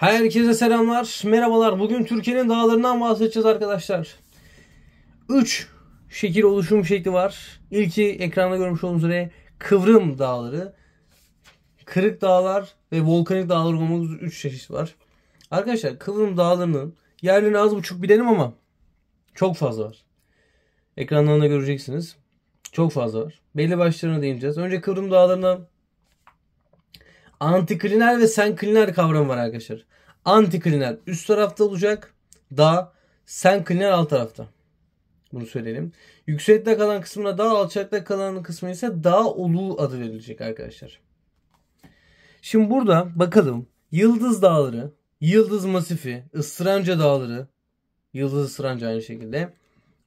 Herkese selamlar, merhabalar. Bugün Türkiye'nin dağlarından bahsedeceğiz arkadaşlar. 3 şekil oluşum şekli var. İlki ekranda görmüş olduğunuz üzere Kıvrım Dağları, Kırık Dağlar ve Volkanik Dağlar olmak üzere 3 çeşit var. Arkadaşlar Kıvrım Dağları'nın yerlerini az buçuk bilelim ama çok fazla var. Ekranlarında göreceksiniz. Çok fazla var. Belli başlarına değineceğiz. Önce Kıvrım Dağları'na Antikliner ve senklinal kavramı var arkadaşlar. Antikliner üst tarafta olacak. Daha senklinal alt tarafta. Bunu söyleyelim. Yüksekte kalan kısmına daha alçakta kalan kısmı ise daha ulu adı verilecek arkadaşlar. Şimdi burada bakalım. Yıldız Dağları, Yıldız Masifi, Isranca Dağları, Yıldız Isranca aynı şekilde.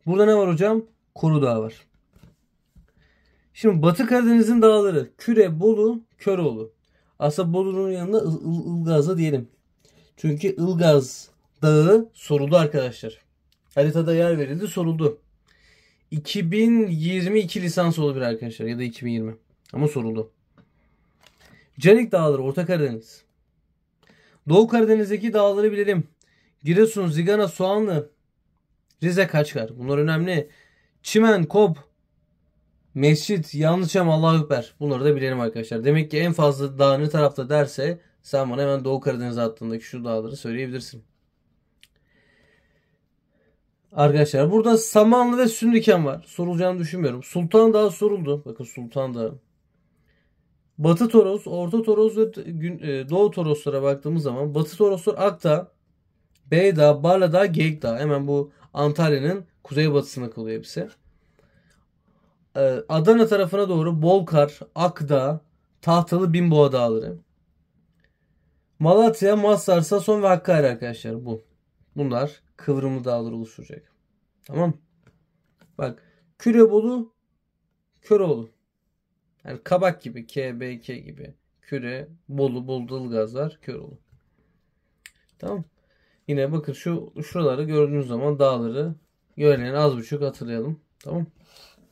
Burada ne var hocam? Koru Dağı var. Şimdi Batı Karadeniz'in dağları Küre, Bolu, Köroğlu. Aslında Bodrum'un yanında Ilgaz'da diyelim. Çünkü Ilgaz Dağı soruldu arkadaşlar. Haritada yer verildi soruldu. 2022 lisans olabilir arkadaşlar ya da 2020. Ama soruldu. Canik Dağları Orta Karadeniz. Doğu Karadeniz'deki dağları bilelim. Giresun, Zigana, Soğanlı, Rize, Kaçkar. Bunlar önemli. Çimen, Kob Mescit yanlış ama Allah Ekber. Bunları da bilelim arkadaşlar. Demek ki en fazla dağ ne tarafta derse sen bana hemen Doğu Karadeniz hattındaki şu dağları söyleyebilirsin. Arkadaşlar burada Samanlı ve Sündüken var. Sorulacağını düşünmüyorum. Sultan Dağı soruldu. Bakın Sultan Dağı. Batı Toros, Orta Toros ve e, Doğu Toroslara baktığımız zaman Batı Toroslar Akdağ, Beydağ, Barla Dağı, Geyik Dağı. Hemen bu Antalya'nın kuzeybatısına kalıyor hepsi. E, Adana tarafına doğru Bolkar, Akda, Tahtalı Binboğa Dağları. Malatya, Mazhar, Sason ve Hakkari arkadaşlar bu. Bunlar kıvrımlı dağları oluşturacak. Tamam Bak Kürebolu, Köroğlu. Yani kabak gibi, KBK gibi. Küre, Bolu, Bolu, Dılgaz var, Köroğlu. Tamam Yine bakın şu şuraları gördüğünüz zaman dağları görelim az buçuk hatırlayalım. Tamam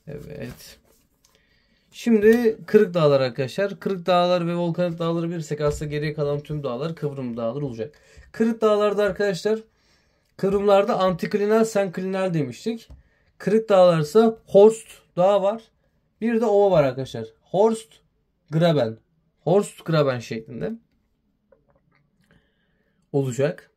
Evet. Şimdi Kırık Dağlar arkadaşlar. Kırık Dağlar ve Volkanik Dağları bilirsek aslında geriye kalan tüm dağlar Kıvrım dağları olacak. Kırık Dağlar'da arkadaşlar Kıvrımlarda antiklinal senklinal demiştik. Kırık Dağlar'sa Horst dağ var. Bir de ova var arkadaşlar. Horst Graben. Horst Graben şeklinde olacak.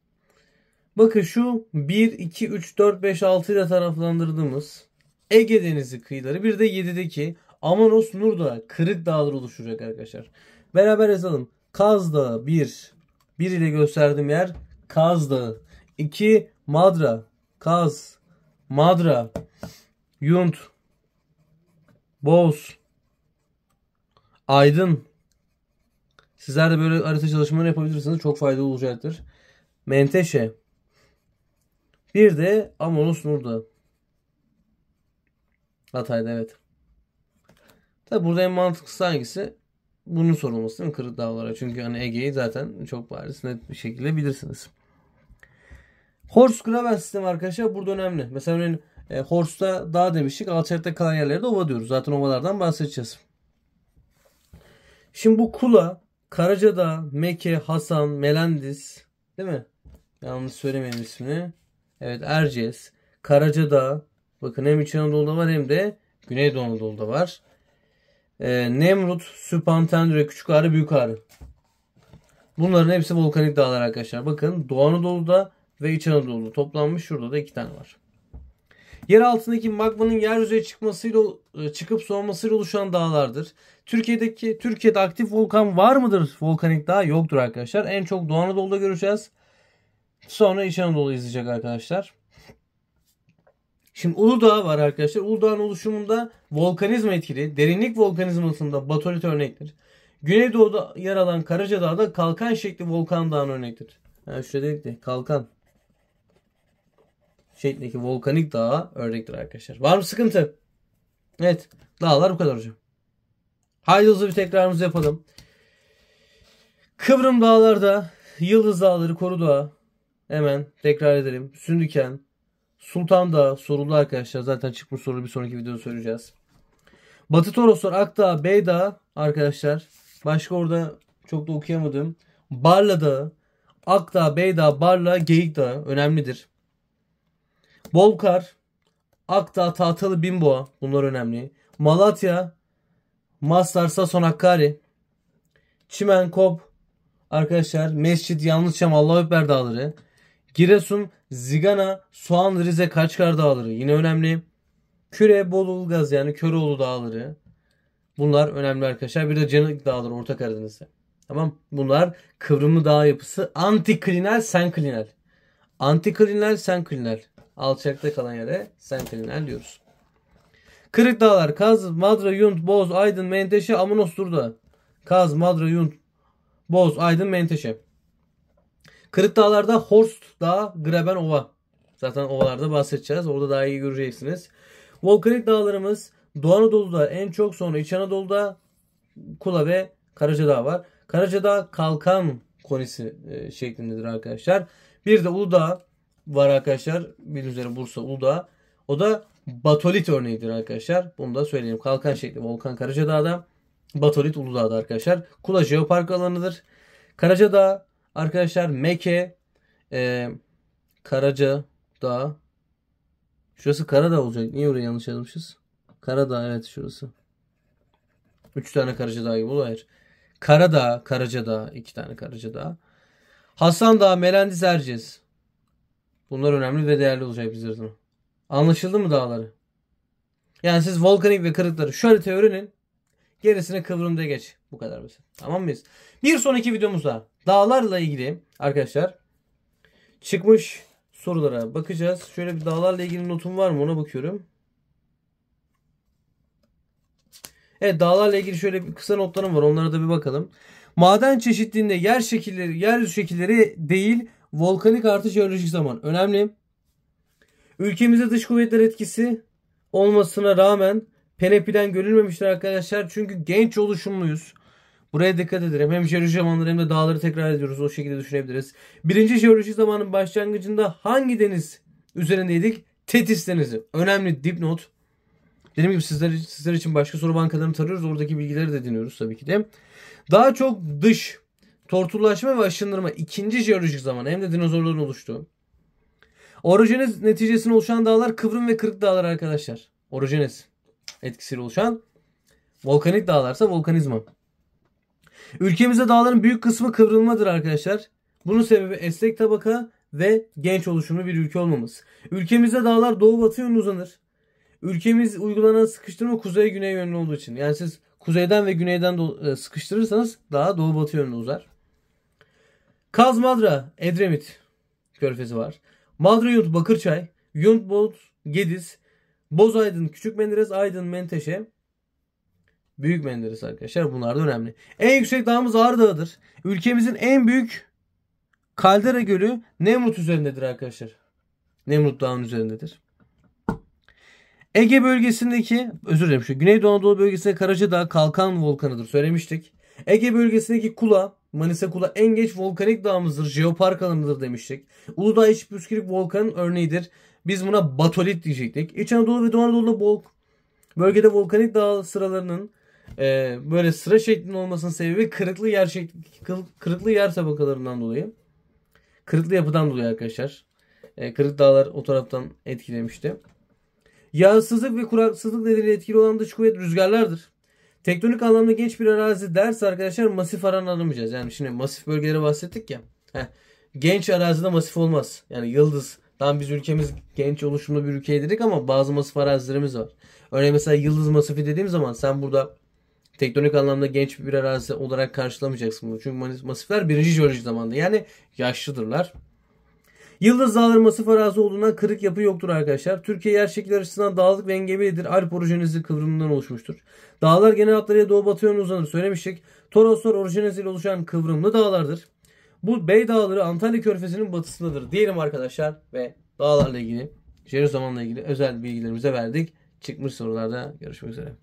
Bakın şu 1, 2, 3, 4, 5, 6 ile taraflandırdığımız Ege Denizi kıyıları bir de 7'deki Amanos Nurda kırık dağları oluşacak arkadaşlar. Beraber yazalım. Kaz Dağı 1. 1 ile gösterdiğim yer Kaz Dağı. 2 Madra. Kaz. Madra. Yunt. Boz. Aydın. Sizler de böyle harita çalışmaları yapabilirsiniz. Çok faydalı olacaktır. Menteşe. Bir de Amonos Nurda. Hatay'da evet. Tabi burada en mantıklısı hangisi? Bunun sorulması değil mi Kırıkdağlara? Çünkü hani Ege'yi zaten çok bariz net bir şekilde bilirsiniz. Horse Graben sistemi arkadaşlar burada önemli. Mesela örneğin e, Horst'ta dağ demiştik. Alçakta kalan yerlere de ova diyoruz. Zaten ovalardan bahsedeceğiz. Şimdi bu Kula, Karacadağ, Meke, Hasan, Melendiz, değil mi? Yanlış söylemeyeyim ismini. Evet Erciyes, Karacadağ, Bakın hem İç Anadolu'da var hem de Güneydoğu Anadolu'da var. E, Nemrut, Süpantendre, Küçük Ağrı, Büyük Ağrı. Bunların hepsi volkanik dağlar arkadaşlar. Bakın Doğu Anadolu'da ve İç Anadolu'da toplanmış. Şurada da iki tane var. Yer altındaki magmanın yeryüzüne çıkmasıyla e, çıkıp soğumasıyla oluşan dağlardır. Türkiye'deki Türkiye'de aktif volkan var mıdır? Volkanik dağ yoktur arkadaşlar. En çok Doğu Anadolu'da göreceğiz. Sonra İç Anadolu izleyecek arkadaşlar. Şimdi Uludağ var arkadaşlar. Uludağ'ın oluşumunda volkanizma etkili. Derinlik volkanizmasında batolit örnektir. Güneydoğu'da yer alan Karacadağ'da kalkan şekli volkan dağının örnektir. Yani şurada dedik de kalkan şeklindeki volkanik dağ örnektir arkadaşlar. Var mı sıkıntı? Evet. Dağlar bu kadar hocam. Haydi hızlı bir tekrarımızı yapalım. Kıvrım dağlarda Yıldız Dağları, Koru Dağı. Hemen tekrar edelim. Sündüken, Sultan da soruldu arkadaşlar. Zaten çıkmış soru bir sonraki videoda söyleyeceğiz. Batı Toroslar, Akdağ, Beydağ arkadaşlar. Başka orada çok da okuyamadım. Barla Dağı, Akdağ, Beydağ, Barla, Geyik Dağı önemlidir. Bolkar, Akdağ, Tahtalı, Binboğa bunlar önemli. Malatya, Maslar, Sason, Hakkari. Çimen, Kop, arkadaşlar Mescid, Yalnızçam, Allah Öper Dağları. Giresun, Zigana, Soğan, Rize, Kaçkar dağları yine önemli. Küre, Bolu, Ulgaz yani Köroğlu dağları. Bunlar önemli arkadaşlar. Bir de Canik dağları Orta Karadeniz'de. Tamam. Bunlar kıvrımlı dağ yapısı. Antiklinal, senklinal. Antiklinal, senklinal. Alçakta kalan yere senklinal diyoruz. Kırık dağlar. Kaz, Madra, Yunt, Boz, Aydın, Menteşe, Amunos, Durda. Kaz, Madra, Yunt, Boz, Aydın, Menteşe. Kırık Dağlar'da Horst Dağı, Graben Ova. Zaten ovalarda bahsedeceğiz. Orada daha iyi göreceksiniz. Volkanik dağlarımız Doğu Anadolu'da en çok sonra İç Anadolu'da Kula ve Karacadağ var. Karacadağ kalkan konisi e, şeklindedir arkadaşlar. Bir de Uludağ var arkadaşlar. Bildiğiniz üzere Bursa Uludağ. O da Batolit örneğidir arkadaşlar. Bunu da söyleyeyim Kalkan şekli Volkan Karacadağ'da. Batolit Uludağ'da arkadaşlar. Kula jeopark alanıdır. Karacadağ Arkadaşlar Meke, e, Karaca Da, Şurası Karadağ olacak. Niye oraya yanlış yazmışız? Karadağ evet şurası. Üç tane Karaca Dağı gibi olur. Hayır. Karadağ, Karaca Dağı. iki tane Karaca Dağı. Hasan Dağı, Melendiz Erciyes. Bunlar önemli ve değerli olacak bizler için. Anlaşıldı mı dağları? Yani siz volkanik ve kırıkları şöyle teorinin. Gerisini kıvrımda geç. Bu kadar basit. Tamam mıyız? Bir sonraki videomuzda dağlarla ilgili arkadaşlar çıkmış sorulara bakacağız. Şöyle bir dağlarla ilgili notum var mı ona bakıyorum. Evet dağlarla ilgili şöyle bir kısa notlarım var. Onlara da bir bakalım. Maden çeşitliğinde yer şekilleri, yer şekilleri değil, volkanik artış jeolojik zaman önemli. Ülkemize dış kuvvetler etkisi olmasına rağmen Penepi'den görülmemiştir arkadaşlar. Çünkü genç oluşumluyuz. Buraya dikkat edelim. Hem jeoloji zamanları hem de dağları tekrar ediyoruz. O şekilde düşünebiliriz. Birinci jeoloji zamanının başlangıcında hangi deniz üzerindeydik? Tetis denizi. Önemli dipnot. Dediğim gibi sizler, sizler için başka soru bankalarını tarıyoruz. Oradaki bilgileri de dinliyoruz tabii ki de. Daha çok dış tortulaşma ve aşındırma ikinci jeolojik zaman hem de dinozorların oluştuğu. Orojeniz neticesinde oluşan dağlar kıvrım ve kırık dağlar arkadaşlar. Orojeniz etkisiyle oluşan volkanik dağlarsa volkanizma. Ülkemizde dağların büyük kısmı kıvrılmadır arkadaşlar. Bunun sebebi esnek tabaka ve genç oluşumlu bir ülke olmamız. Ülkemizde dağlar doğu batı yönlü uzanır. Ülkemiz uygulanan sıkıştırma kuzey güney yönlü olduğu için. Yani siz kuzeyden ve güneyden e, sıkıştırırsanız daha doğu batı yönlü uzar. Kaz Madra, Edremit körfezi var. Madra Yunt, Bakırçay, Yunt Bolt, Gediz, Boz Aydın Küçük Menderes, Aydın Menteşe, Büyük Menderes arkadaşlar. Bunlar da önemli. En yüksek dağımız Ağrı Dağı'dır. Ülkemizin en büyük kaldera gölü Nemrut üzerindedir arkadaşlar. Nemrut Dağı'nın üzerindedir. Ege bölgesindeki, özür dilerim şu Güneydoğu Anadolu bölgesinde Karaca Karacadağ kalkan volkanıdır söylemiştik. Ege bölgesindeki Kula, Manisa Kula en geç volkanik dağımızdır, jeopark alanıdır demiştik. Uludağ İç Püskürük volkanın örneğidir. Biz buna batolit diyecektik. İç Anadolu ve Doğu Anadolu'da bol Bölgede volkanik dağ sıralarının e, böyle sıra şeklinde olmasının sebebi kırıklı yer şekli, kırıklı yer tabakalarından dolayı. Kırıklı yapıdan dolayı arkadaşlar. E, kırık dağlar o taraftan etkilemişti. Yağsızlık ve kuraksızlık nedeniyle etkili olan dış kuvvet rüzgarlardır. Tektonik anlamda genç bir arazi derse arkadaşlar masif aran aramayacağız. Yani şimdi masif bölgelere bahsettik ya. Heh, genç arazide masif olmaz. Yani yıldız Tamam biz ülkemiz genç oluşumlu bir ülke dedik ama bazı masif arazilerimiz var. Örneğin mesela yıldız masifi dediğim zaman sen burada tektonik anlamda genç bir arazi olarak karşılamayacaksın bunu. Çünkü masifler birinci jeoloji zamanda yani yaşlıdırlar. Yıldız Dağları masif arazi olduğundan kırık yapı yoktur arkadaşlar. Türkiye yer şekilleri açısından dağlık ve engebelidir. Alp orojenizi kıvrımından oluşmuştur. Dağlar genel hatlarıyla doğu batı yönüne uzanır söylemiştik. Toroslar orijeniz oluşan kıvrımlı dağlardır. Bu Bey Dağları Antalya Körfezi'nin batısındadır diyelim arkadaşlar ve dağlarla ilgili, Jeruzaman'la ilgili özel bilgilerimize verdik. Çıkmış sorularda görüşmek üzere.